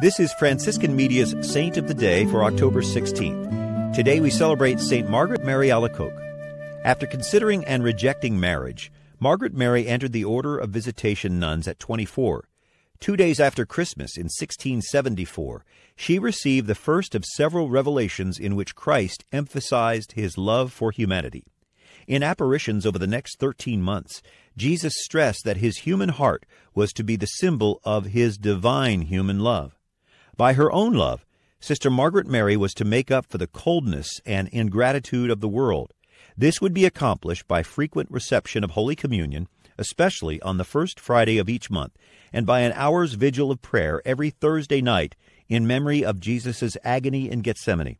This is Franciscan Media's Saint of the Day for October 16th. Today we celebrate Saint Margaret Mary Alacoque. After considering and rejecting marriage, Margaret Mary entered the Order of Visitation Nuns at 24. Two days after Christmas in 1674, she received the first of several revelations in which Christ emphasized his love for humanity. In apparitions over the next 13 months, Jesus stressed that his human heart was to be the symbol of his divine human love. By her own love, Sister Margaret Mary was to make up for the coldness and ingratitude of the world. This would be accomplished by frequent reception of Holy Communion, especially on the first Friday of each month, and by an hour's vigil of prayer every Thursday night in memory of Jesus' agony in Gethsemane.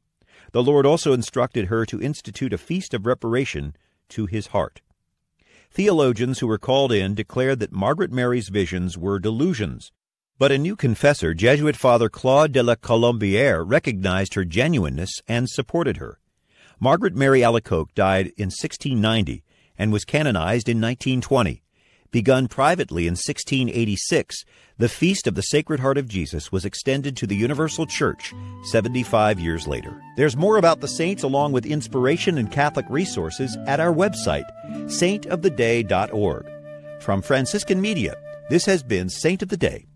The Lord also instructed her to institute a feast of reparation to his heart. Theologians who were called in declared that Margaret Mary's visions were delusions, but a new confessor, Jesuit Father Claude de la Colombière, recognized her genuineness and supported her. Margaret Mary Alacoque died in 1690 and was canonized in 1920. Begun privately in 1686, the Feast of the Sacred Heart of Jesus was extended to the Universal Church 75 years later. There's more about the saints along with inspiration and Catholic resources at our website, saintoftheday.org. From Franciscan Media, this has been Saint of the Day.